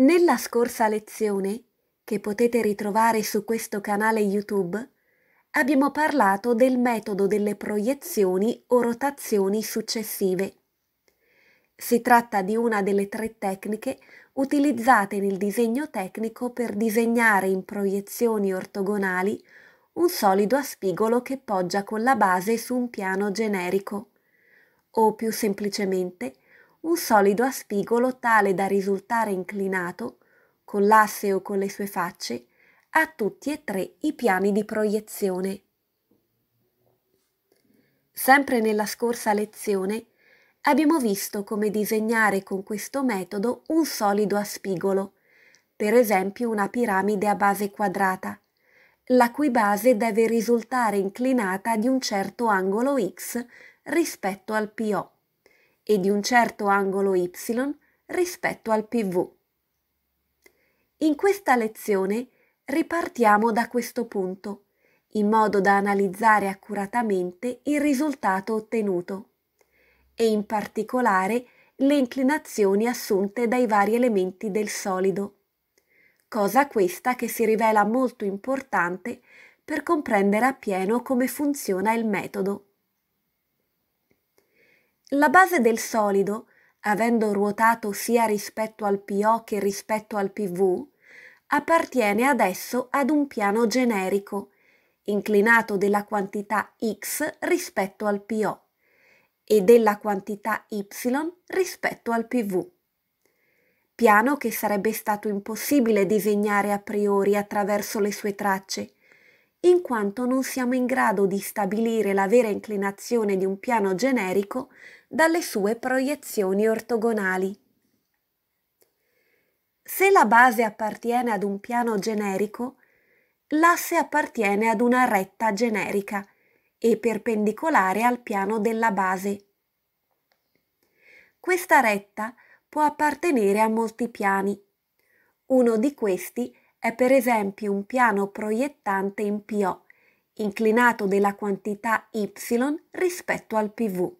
Nella scorsa lezione, che potete ritrovare su questo canale YouTube, abbiamo parlato del metodo delle proiezioni o rotazioni successive. Si tratta di una delle tre tecniche utilizzate nel disegno tecnico per disegnare in proiezioni ortogonali un solido a spigolo che poggia con la base su un piano generico, o più semplicemente un solido a spigolo tale da risultare inclinato, con l'asse o con le sue facce, a tutti e tre i piani di proiezione. Sempre nella scorsa lezione abbiamo visto come disegnare con questo metodo un solido a spigolo, per esempio una piramide a base quadrata, la cui base deve risultare inclinata di un certo angolo x rispetto al PO e di un certo angolo y rispetto al PV. In questa lezione ripartiamo da questo punto, in modo da analizzare accuratamente il risultato ottenuto e in particolare le inclinazioni assunte dai vari elementi del solido, cosa questa che si rivela molto importante per comprendere appieno come funziona il metodo. La base del solido, avendo ruotato sia rispetto al PO che rispetto al PV, appartiene adesso ad un piano generico, inclinato della quantità x rispetto al PO e della quantità y rispetto al PV. Piano che sarebbe stato impossibile disegnare a priori attraverso le sue tracce, in quanto non siamo in grado di stabilire la vera inclinazione di un piano generico dalle sue proiezioni ortogonali. Se la base appartiene ad un piano generico, l'asse appartiene ad una retta generica e perpendicolare al piano della base. Questa retta può appartenere a molti piani. Uno di questi è per esempio un piano proiettante in PO, inclinato della quantità y rispetto al PV.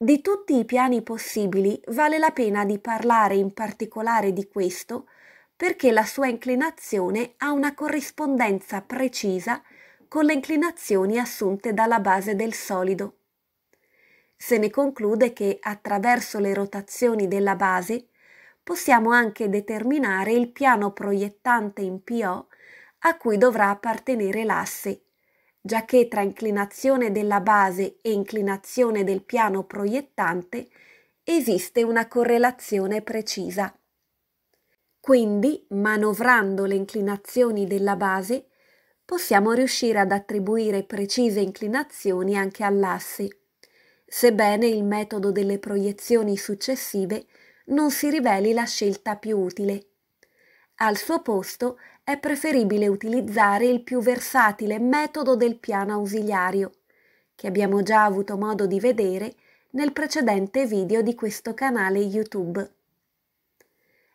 Di tutti i piani possibili vale la pena di parlare in particolare di questo perché la sua inclinazione ha una corrispondenza precisa con le inclinazioni assunte dalla base del solido. Se ne conclude che attraverso le rotazioni della base possiamo anche determinare il piano proiettante in PO a cui dovrà appartenere l'asse giacché tra inclinazione della base e inclinazione del piano proiettante esiste una correlazione precisa. Quindi, manovrando le inclinazioni della base, possiamo riuscire ad attribuire precise inclinazioni anche all'asse, sebbene il metodo delle proiezioni successive non si riveli la scelta più utile al suo posto è preferibile utilizzare il più versatile metodo del piano ausiliario, che abbiamo già avuto modo di vedere nel precedente video di questo canale YouTube.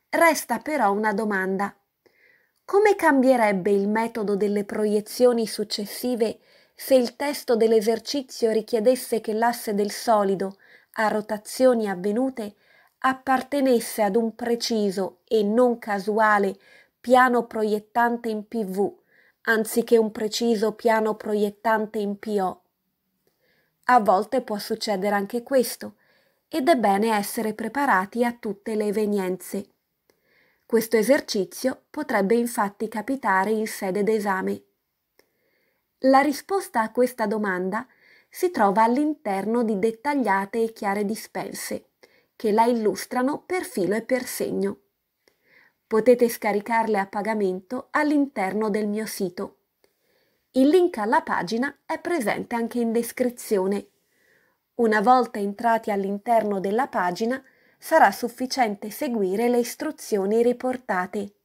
Resta però una domanda. Come cambierebbe il metodo delle proiezioni successive se il testo dell'esercizio richiedesse che l'asse del solido, a rotazioni avvenute, appartenesse ad un preciso e non casuale piano proiettante in PV anziché un preciso piano proiettante in PO. A volte può succedere anche questo ed è bene essere preparati a tutte le evenienze. Questo esercizio potrebbe infatti capitare in sede d'esame. La risposta a questa domanda si trova all'interno di dettagliate e chiare dispense che la illustrano per filo e per segno. Potete scaricarle a pagamento all'interno del mio sito. Il link alla pagina è presente anche in descrizione. Una volta entrati all'interno della pagina sarà sufficiente seguire le istruzioni riportate.